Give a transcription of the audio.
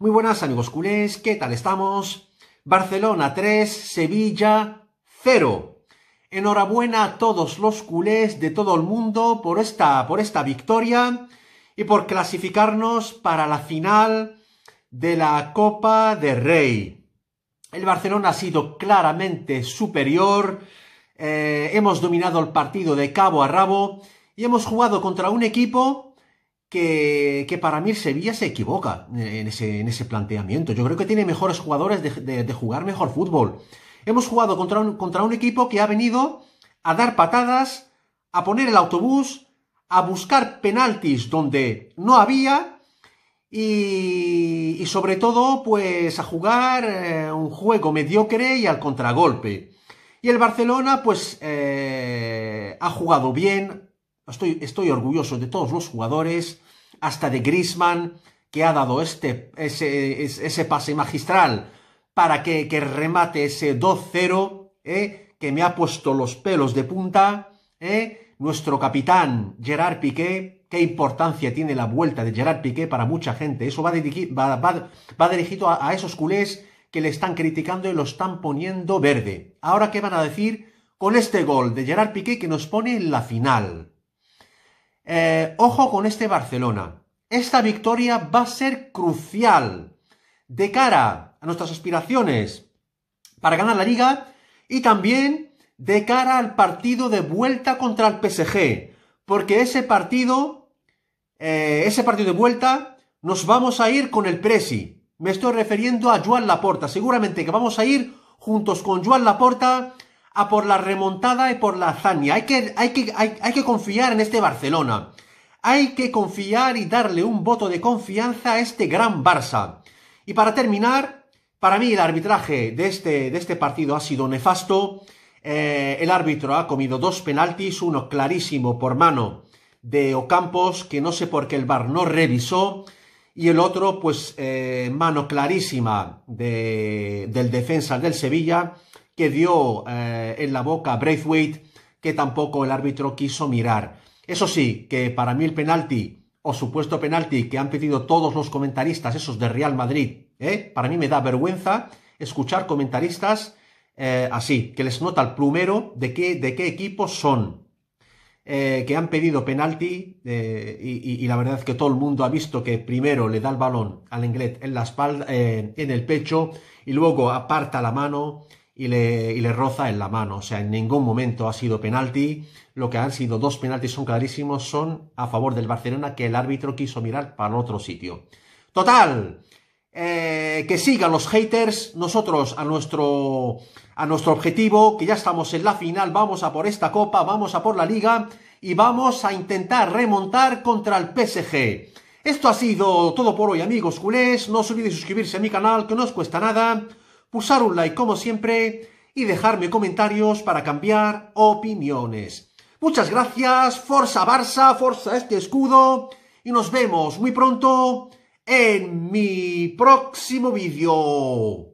Muy buenas amigos culés, ¿qué tal estamos? Barcelona 3, Sevilla 0. Enhorabuena a todos los culés de todo el mundo por esta, por esta victoria y por clasificarnos para la final de la Copa de Rey. El Barcelona ha sido claramente superior, eh, hemos dominado el partido de cabo a rabo y hemos jugado contra un equipo que, para mí Sevilla se equivoca en ese, planteamiento. Yo creo que tiene mejores jugadores de, jugar mejor fútbol. Hemos jugado contra un, equipo que ha venido a dar patadas, a poner el autobús, a buscar penaltis donde no había y, sobre todo pues a jugar eh, un juego mediocre y al contragolpe. Y el Barcelona pues eh, ha jugado bien, Estoy, orgulloso de todos los jugadores, hasta de Grisman, que ha dado este, ese, pase magistral para que, remate ese 2-0, eh, que me ha puesto los pelos de punta. Eh. Nuestro capitán Gerard Piqué, qué importancia tiene la vuelta de Gerard Piqué para mucha gente. Eso va, dirigido a, a esos culés que le están criticando y lo están poniendo verde. Ahora, ¿qué van a decir con este gol de Gerard Piqué que nos pone en la final? Eh, ojo con este Barcelona. Esta victoria va a ser crucial de cara a nuestras aspiraciones para ganar la liga y también de cara al partido de vuelta contra el PSG. Porque ese partido, eh, ese partido de vuelta, nos vamos a ir con el Presi. Me estoy refiriendo a Joan Laporta. Seguramente que vamos a ir juntos con Joan Laporta a por la remontada y por la hazaña. Hay que, hay que, hay, que confiar en este Barcelona. Hay que confiar y darle un voto de confianza a este gran Barça. Y para terminar, para mí el arbitraje de este, de este partido ha sido nefasto. Eh, el árbitro ha comido dos penaltis, uno clarísimo por mano de Ocampos, que no sé por qué el VAR no revisó, y el otro, pues, eh, mano clarísima del defensa del Sevilla, que dio eh, en la boca Braithwaite, que tampoco el árbitro quiso mirar. Eso sí, que para mí el penalti, o supuesto penalti, que han pedido todos los comentaristas, esos de Real Madrid, ¿eh? para mí me da vergüenza escuchar comentaristas eh, así, que les nota el plumero de qué, de qué equipos son. Eh, que han pedido penalti y, la verdad es que todo el mundo ha visto que primero le da el balón al Inglés en la espalda, en el pecho y luego aparta la mano y le, roza en la mano. O sea, en ningún momento ha sido penalti. Lo que han sido dos penaltis son clarísimos, son a favor del Barcelona que el árbitro quiso mirar para otro sitio. Total, eh, que sigan los haters, nosotros a nuestro, a nuestro objetivo, que ya estamos en la final, vamos a por esta copa, vamos a por la liga y vamos a intentar remontar contra el PSG. Esto ha sido todo por hoy amigos culés, no os olvidéis suscribirse a mi canal que no os cuesta nada pulsar un like como siempre y dejarme comentarios para cambiar opiniones. Muchas gracias, Forza Barça, Forza este escudo y nos vemos muy pronto en mi próximo vídeo.